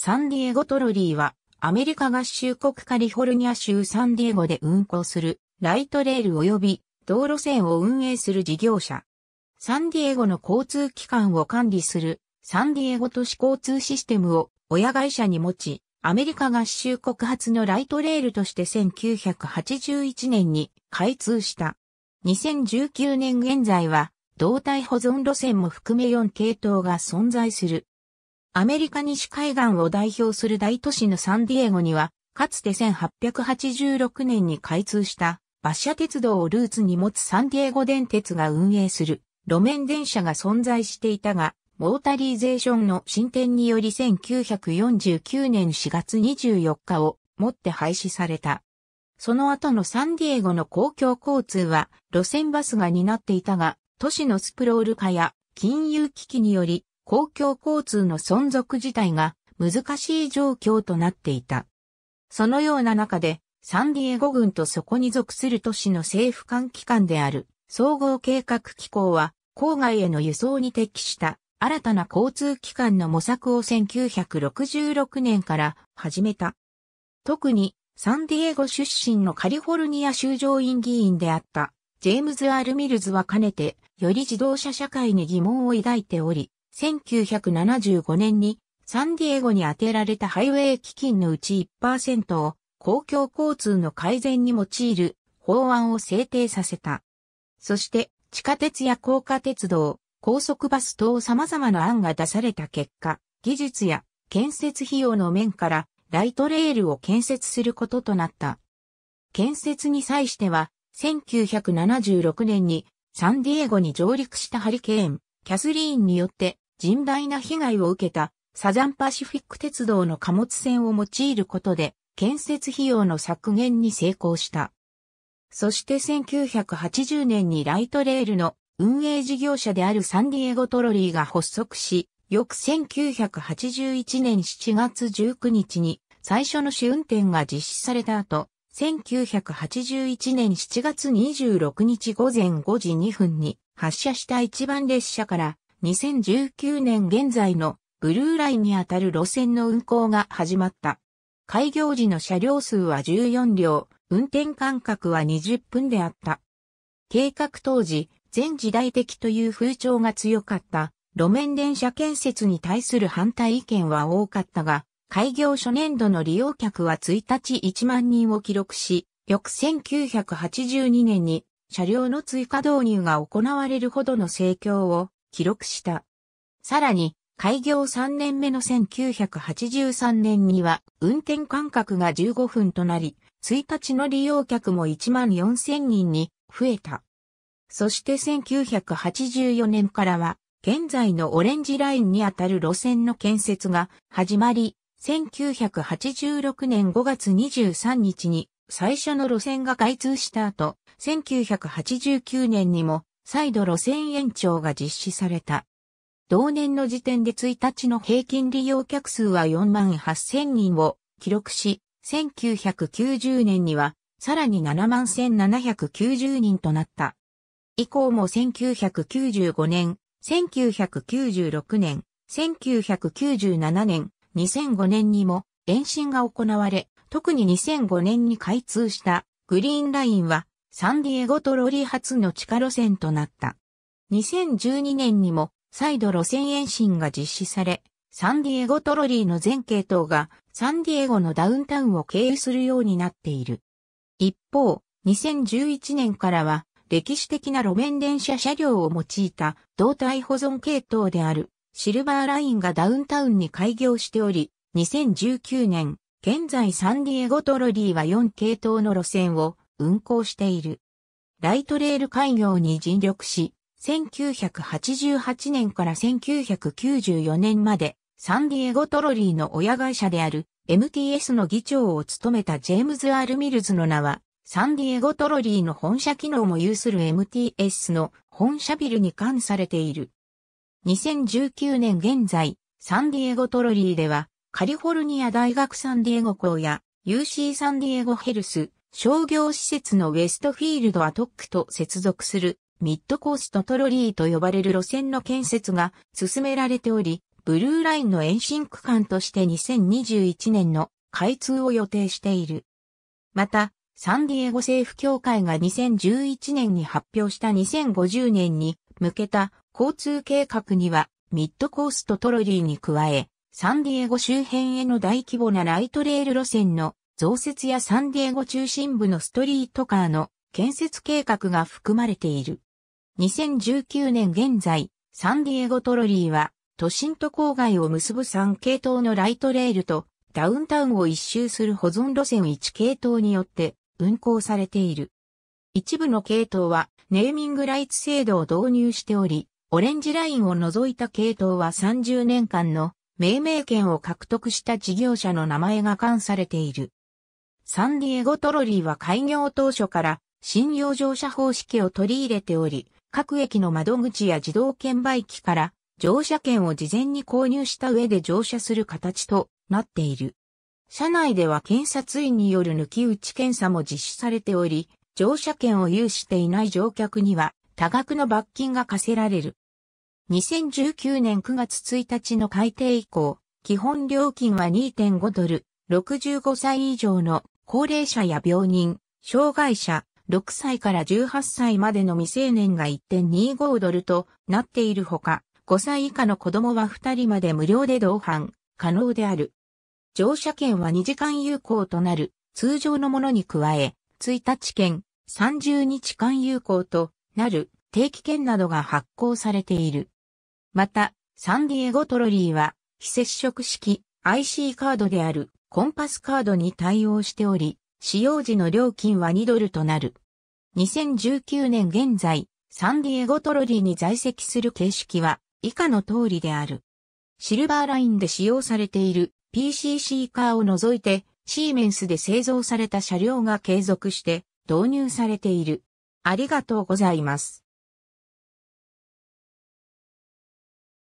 サンディエゴトロリーは、アメリカ合衆国カリフォルニア州サンディエゴで運行する、ライトレール及び道路線を運営する事業者。サンディエゴの交通機関を管理する、サンディエゴ都市交通システムを親会社に持ち、アメリカ合衆国発のライトレールとして1981年に開通した。2019年現在は、動態保存路線も含め4系統が存在する。アメリカ西海岸を代表する大都市のサンディエゴには、かつて1886年に開通した馬車鉄道をルーツに持つサンディエゴ電鉄が運営する路面電車が存在していたが、モータリーゼーションの進展により1949年4月24日をもって廃止された。その後のサンディエゴの公共交通は路線バスが担っていたが、都市のスプロール化や金融危機により公共交通の存続自体が難しい状況となっていた。そのような中で、サンディエゴ軍とそこに属する都市の政府間機関である総合計画機構は、郊外への輸送に適した新たな交通機関の模索を1966年から始めた。特にサンディエゴ出身のカリフォルニア州上院議員であったジェームズ・アール・ミルズはかねてより自動車社会に疑問を抱いており、1975年にサンディエゴに当てられたハイウェイ基金のうち1%を公共交通の改善に用いる法案を制定させた。そして地下鉄や高架鉄道、高速バス等様々な案が出された結果、技術や建設費用の面からライトレールを建設することとなった。建設に際しては、1976年にサンディエゴに上陸したハリケーン、キャスリーンによって甚大な被害を受けたサザンパシフィック鉄道の貨物船を用いることで建設費用の削減に成功した。そして1980年にライトレールの運営事業者であるサンディエゴトロリーが発足し、翌1981年7月19日に最初の試運転が実施された後、1981年7月26日午前5時2分に発車した一番列車から2019年現在のブルーラインにあたる路線の運行が始まった。開業時の車両数は14両、運転間隔は20分であった。計画当時、全時代的という風潮が強かった路面電車建設に対する反対意見は多かったが、開業初年度の利用客は1日1万人を記録し、翌1982年に車両の追加導入が行われるほどの盛況を記録した。さらに、開業3年目の1983年には、運転間隔が15分となり、1日の利用客も1万4000人に増えた。そして1984年からは、現在のオレンジラインにあたる路線の建設が始まり、1986年5月23日に最初の路線が開通した後、1989年にも再度路線延長が実施された。同年の時点で1日の平均利用客数は4万8000人を記録し、1990年にはさらに7万1790人となった。以降も1995年、1996年、1997年、2005年にも延伸が行われ、特に2005年に開通したグリーンラインはサンディエゴトロリ初の地下路線となった。2012年にも再度路線延伸が実施され、サンディエゴトロリーの全系統がサンディエゴのダウンタウンを経由するようになっている。一方、2011年からは歴史的な路面電車車両を用いた胴体保存系統であるシルバーラインがダウンタウンに開業しており、2019年、現在サンディエゴトロリーは4系統の路線を運行している。ライトレール開業に尽力し、1988年から1994年までサンディエゴトロリーの親会社である MTS の議長を務めたジェームズ・アル・ミルズの名はサンディエゴトロリーの本社機能も有する MTS の本社ビルに関されている。2019年現在、サンディエゴトロリーではカリフォルニア大学サンディエゴ校や UC サンディエゴヘルス、商業施設のウェストフィールドアトックと接続するミッドコーストトロリーと呼ばれる路線の建設が進められており、ブルーラインの延伸区間として2021年の開通を予定している。また、サンディエゴ政府協会が2011年に発表した2050年に向けた交通計画にはミッドコーストトロリーに加え、サンディエゴ周辺への大規模なライトレール路線の増設やサンディエゴ中心部のストリートカーの建設計画が含まれている。2019年現在、サンディエゴトロリーは都心と郊外を結ぶ3系統のライトレールとダウンタウンを一周する保存路線1系統によって運行されている。一部の系統はネーミングライツ制度を導入しており、オレンジラインを除いた系統は30年間の命名権を獲得した事業者の名前が冠されている。サンディエゴトロリーは開業当初から信用乗車方式を取り入れており、各駅の窓口や自動券売機から乗車券を事前に購入した上で乗車する形となっている。車内では検察員による抜き打ち検査も実施されており、乗車券を有していない乗客には多額の罰金が課せられる。2019年9月1日の改定以降、基本料金は2.5ドル、65歳以上の高齢者や病人、障害者、6歳から18歳までの未成年が1.25ドルとなっているほか、5歳以下の子供は2人まで無料で同伴可能である。乗車券は2時間有効となる通常のものに加え、1日券、30日間有効となる定期券などが発行されている。また、サンディエゴトロリーは非接触式 IC カードであるコンパスカードに対応しており、使用時の料金は2ドルとなる。2019年現在、サンディエゴトロリーに在籍する形式は以下の通りである。シルバーラインで使用されている PCC カーを除いて、シーメンスで製造された車両が継続して導入されている。ありがとうございます。